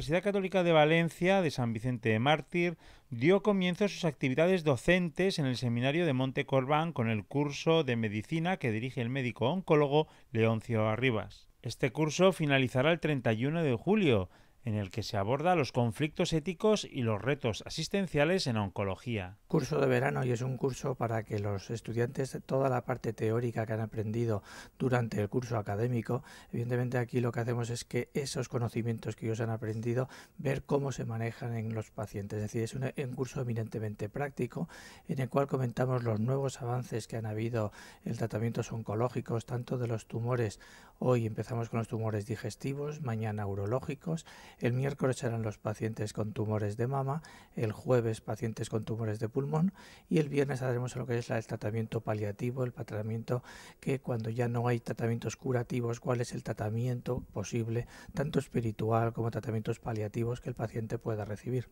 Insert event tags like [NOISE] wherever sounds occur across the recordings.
Universidad Católica de Valencia de San Vicente de Mártir dio comienzo a sus actividades docentes en el seminario de Monte Corbán con el curso de medicina que dirige el médico oncólogo Leoncio Arribas. Este curso finalizará el 31 de julio en el que se aborda los conflictos éticos y los retos asistenciales en oncología. Curso de verano y es un curso para que los estudiantes toda la parte teórica que han aprendido durante el curso académico, evidentemente aquí lo que hacemos es que esos conocimientos que ellos han aprendido, ver cómo se manejan en los pacientes. Es decir, es un, curso eminentemente práctico en el cual comentamos los nuevos avances que han habido en tratamientos oncológicos, tanto de los tumores, hoy empezamos con los tumores digestivos, mañana urológicos, el miércoles serán los pacientes con tumores de mama, el jueves pacientes con tumores de pulmón y el viernes haremos lo que es el tratamiento paliativo, el tratamiento que cuando ya no hay tratamientos curativos, cuál es el tratamiento posible, tanto espiritual como tratamientos paliativos que el paciente pueda recibir.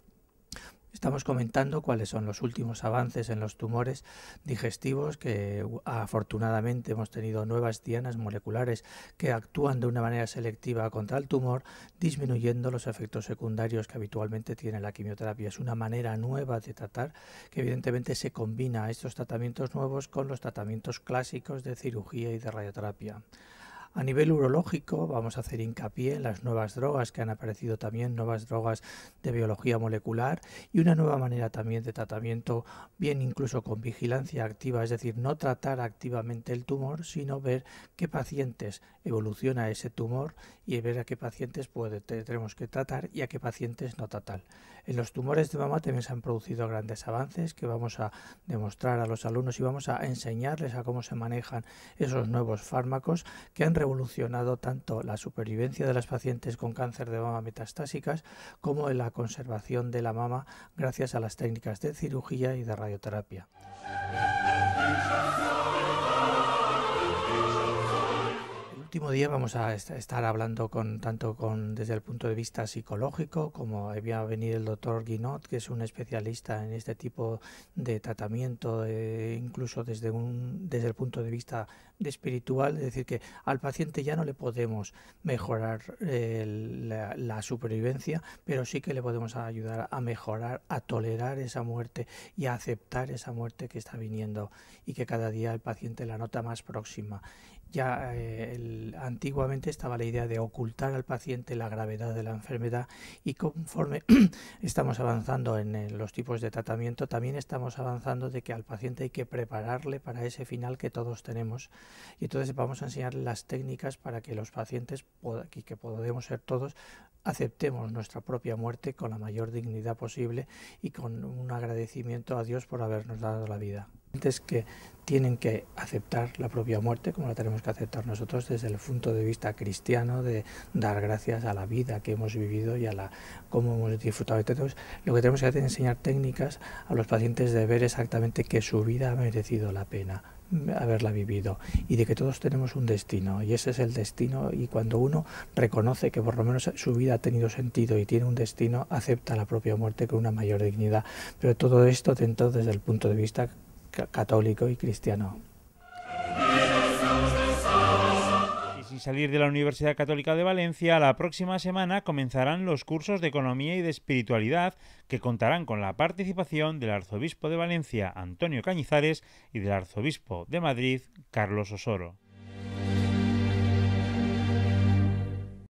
Estamos comentando cuáles son los últimos avances en los tumores digestivos que afortunadamente hemos tenido nuevas dianas moleculares que actúan de una manera selectiva contra el tumor, disminuyendo los efectos secundarios que habitualmente tiene la quimioterapia. Es una manera nueva de tratar que evidentemente se combina estos tratamientos nuevos con los tratamientos clásicos de cirugía y de radioterapia. A nivel urológico, vamos a hacer hincapié en las nuevas drogas que han aparecido también, nuevas drogas de biología molecular y una nueva manera también de tratamiento, bien incluso con vigilancia activa, es decir, no tratar activamente el tumor, sino ver qué pacientes evoluciona ese tumor y ver a qué pacientes puede, tenemos que tratar y a qué pacientes no tratar. En los tumores de mama también se han producido grandes avances que vamos a demostrar a los alumnos y vamos a enseñarles a cómo se manejan esos nuevos fármacos que han revolucionado tanto la supervivencia de las pacientes con cáncer de mama metastásicas como en la conservación de la mama gracias a las técnicas de cirugía y de radioterapia. último día vamos a estar hablando con tanto con desde el punto de vista psicológico como había venido el doctor Guinot, que es un especialista en este tipo de tratamiento, eh, incluso desde un desde el punto de vista de espiritual, es decir que al paciente ya no le podemos mejorar eh, la, supervivencia, pero sí que le podemos ayudar a mejorar, a tolerar esa muerte y a aceptar esa muerte que está viniendo y que cada día el paciente la nota más próxima. Ya eh, el antiguamente estaba la idea de ocultar al paciente la gravedad de la enfermedad y conforme [CLEARS THROAT] estamos avanzando en los tipos de tratamiento, también estamos avanzando de que al paciente hay que prepararle para ese final que todos tenemos y entonces vamos a enseñar las técnicas para que los pacientes y que podemos ser todos aceptemos nuestra propia muerte con la mayor dignidad posible y con un agradecimiento a Dios por habernos dado la vida que tienen que aceptar la propia muerte, como la tenemos que aceptar nosotros desde el punto de vista cristiano, de dar gracias a la vida que hemos vivido y a la cómo hemos disfrutado. Entonces, lo que tenemos que hacer es enseñar técnicas a los pacientes de ver exactamente que su vida ha merecido la pena haberla vivido y de que todos tenemos un destino y ese es el destino y cuando uno reconoce que por lo menos su vida ha tenido sentido y tiene un destino acepta la propia muerte con una mayor dignidad pero todo esto dentro desde el punto de vista católico y cristiano. Y sin salir de la Universidad Católica de Valencia, la próxima semana comenzarán los cursos de Economía y de Espiritualidad que contarán con la participación del Arzobispo de Valencia, Antonio Cañizares, y del Arzobispo de Madrid, Carlos Osoro.